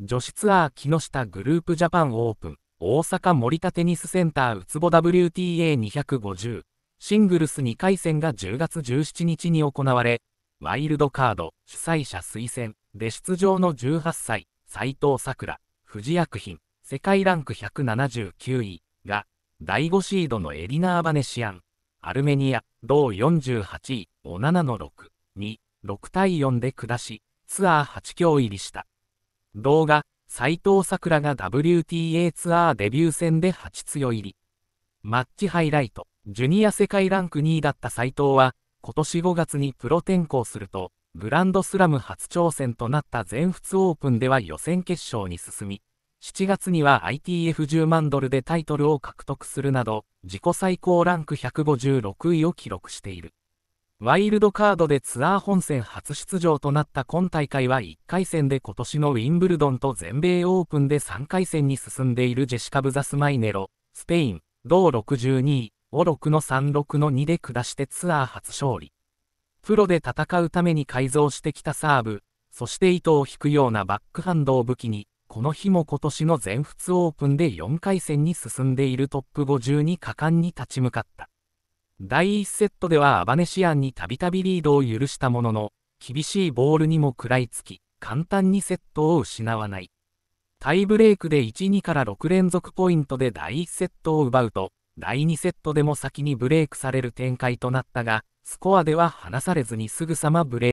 女子ツアー木下グループジャパンオープン大阪森田テニスセンターうつぼ WTA250 シングルス2回戦が10月17日に行われワイルドカード主催者推薦で出場の18歳斉藤さくら富士薬品世界ランク179位が第5シードのエリナ・アバネシアンアルメニア同48位を7の6に6対4で下しツアー8強入りした。動画、斎藤桜が WTA ツアーデビュー戦で8強入り。マッチハイライト、ジュニア世界ランク2位だった斎藤は、今年5月にプロ転向すると、グランドスラム初挑戦となった全仏オープンでは予選決勝に進み、7月には ITF10 万ドルでタイトルを獲得するなど、自己最高ランク156位を記録している。ワイルドカードでツアー本戦初出場となった今大会は1回戦で今年のウィンブルドンと全米オープンで3回戦に進んでいるジェシカ・ブザスマイネロ、スペイン、同62位、を6の36の2で下してツアー初勝利。プロで戦うために改造してきたサーブ、そして糸を引くようなバックハンドを武器に、この日も今年の全仏オープンで4回戦に進んでいるトップ50に果敢に立ち向かった。第1セットではアバネシアンにたびたびリードを許したものの、厳しいボールにも食らいつき、簡単にセットを失わない。タイブレークで1、2から6連続ポイントで第1セットを奪うと、第2セットでも先にブレークされる展開となったが、スコアでは離されずにすぐさまブレーク。